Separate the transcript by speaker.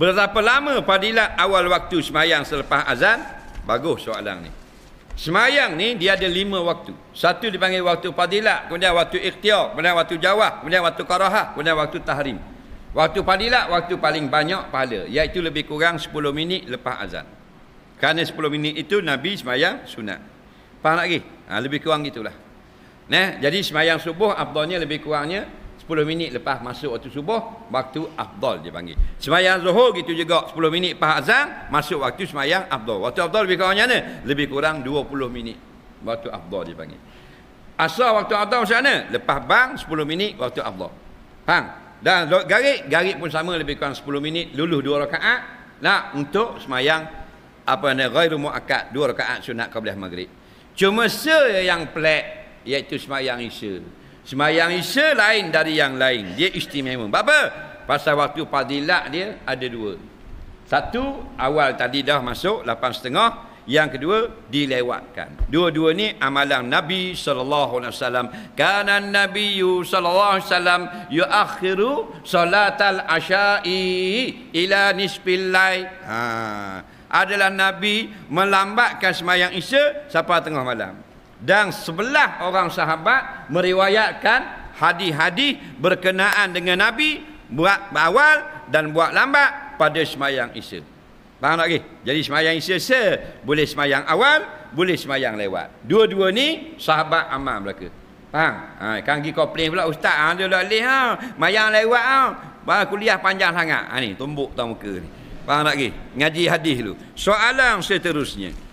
Speaker 1: Berapa lama fadilat awal waktu semayang selepas azan? Bagus soalan ni. Semayang ni dia ada lima waktu. Satu dipanggil waktu fadilat, kemudian waktu ikhtiar, kemudian waktu jawah, kemudian waktu karahah, kemudian waktu tahrim. Waktu fadilat, waktu paling banyak pahala. Iaitu lebih kurang 10 minit lepas azan. Kerana 10 minit itu Nabi semayang sunat. Faham lagi? Ha, lebih kurang gitulah. Nah, jadi semayang subuh, abdulnya lebih kurangnya 10 minit lepas masuk waktu subuh waktu afdal dia panggil semayang zuhur gitu juga 10 minit lepas azan masuk waktu semayang afdal waktu afdal lebih kurang mana lebih kurang 20 minit waktu afdal dia panggil asal waktu afdal macam mana lepas bang 10 minit waktu afdal faham dan garik garik pun sama lebih kurang 10 minit luluh 2 rakaat nak untuk semayang apa ni ghairu muakkad 2 rakaat sunat qabliyah maghrib cuma se yang pelik iaitu semayang isya Semayang isya lain dari yang lain. Dia istimewa. Sebab apa? Pasal waktu fadilat dia ada dua. Satu, awal tadi dah masuk, lapan setengah. Yang kedua, dilewatkan. Dua-dua ni amalan Nabi SAW. Karena Nabi SAW yu'akhiru al asya'i ila nisbillai. Haa. Adalah Nabi melambatkan semayang isya sampai tengah malam dan sebelah orang sahabat meriwayatkan hadis-hadis berkenaan dengan Nabi buat awal dan buat lambat pada semayang isya. Faham tak lagi? Jadi semayang isya se, boleh semayang awal, boleh semayang lewat. Dua-dua ni sahabat amal mereka. Faham? Ha, kan pergi komplain pula ustaz. Ha, dia dah leh. Ha. Ah, Mayang lewat. Ha. Ah. Bahan kuliah panjang sangat. Ha, ni, tumbuk tau muka ni. Faham lagi? Ngaji hadis dulu. Soalan seterusnya.